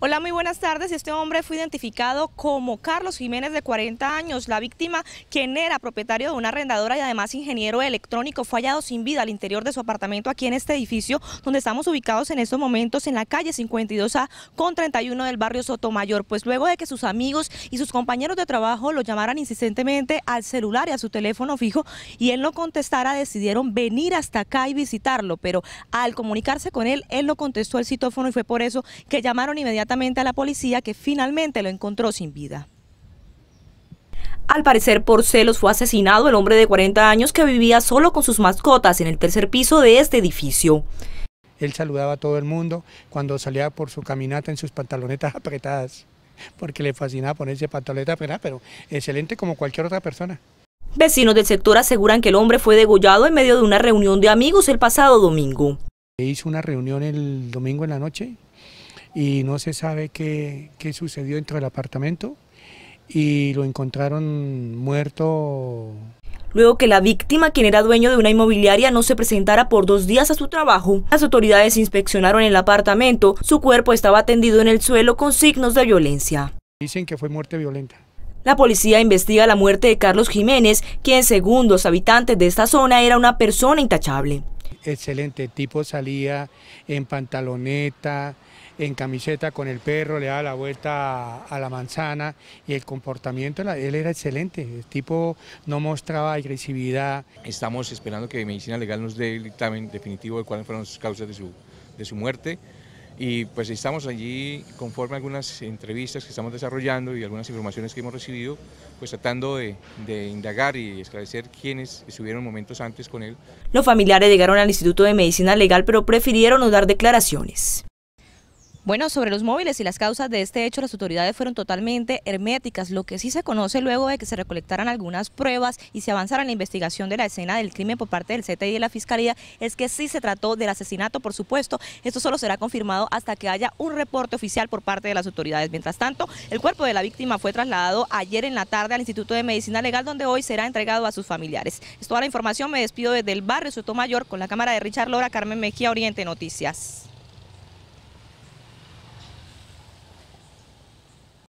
Hola, muy buenas tardes. Este hombre fue identificado como Carlos Jiménez de 40 años. La víctima, quien era propietario de una arrendadora y además ingeniero electrónico, fue hallado sin vida al interior de su apartamento aquí en este edificio donde estamos ubicados en estos momentos en la calle 52A con 31 del barrio Sotomayor. Pues luego de que sus amigos y sus compañeros de trabajo lo llamaran insistentemente al celular y a su teléfono fijo y él no contestara, decidieron venir hasta acá y visitarlo. Pero al comunicarse con él, él no contestó el citófono y fue por eso que llamaron inmediatamente a la policía que finalmente lo encontró sin vida. Al parecer por celos fue asesinado el hombre de 40 años que vivía solo con sus mascotas en el tercer piso de este edificio. Él saludaba a todo el mundo cuando salía por su caminata en sus pantalonetas apretadas, porque le fascinaba ponerse pantalonetas apretadas, pero excelente como cualquier otra persona. Vecinos del sector aseguran que el hombre fue degollado en medio de una reunión de amigos el pasado domingo. Hizo una reunión el domingo en la noche y no se sabe qué, qué sucedió dentro del apartamento y lo encontraron muerto Luego que la víctima, quien era dueño de una inmobiliaria, no se presentara por dos días a su trabajo, las autoridades inspeccionaron el apartamento. Su cuerpo estaba tendido en el suelo con signos de violencia. Dicen que fue muerte violenta. La policía investiga la muerte de Carlos Jiménez, quien según los habitantes de esta zona era una persona intachable excelente. El tipo salía en pantaloneta, en camiseta con el perro, le daba la vuelta a, la manzana y el comportamiento, él era excelente. El tipo no mostraba agresividad. Estamos esperando que Medicina Legal nos dé el dictamen definitivo de cuáles fueron las causas de de su muerte. Y pues estamos allí, conforme algunas entrevistas que estamos desarrollando y algunas informaciones que hemos recibido, pues tratando de, de indagar y esclarecer quiénes estuvieron momentos antes con él. Los familiares llegaron al Instituto de Medicina Legal, pero prefirieron no dar declaraciones. Bueno, sobre los móviles y las causas de este hecho, las autoridades fueron totalmente herméticas, lo que sí se conoce luego de que se recolectaran algunas pruebas y se avanzara en la investigación de la escena del crimen por parte del CTI y de la Fiscalía, es que sí se trató del asesinato, por supuesto. Esto solo será confirmado hasta que haya un reporte oficial por parte de las autoridades. Mientras tanto, el cuerpo de la víctima fue trasladado ayer en la tarde al Instituto de Medicina Legal, donde hoy será entregado a sus familiares. Es toda la información, me despido desde el barrio Soto Mayor, con la cámara de Richard Lora, Carmen Mejía, Oriente Noticias.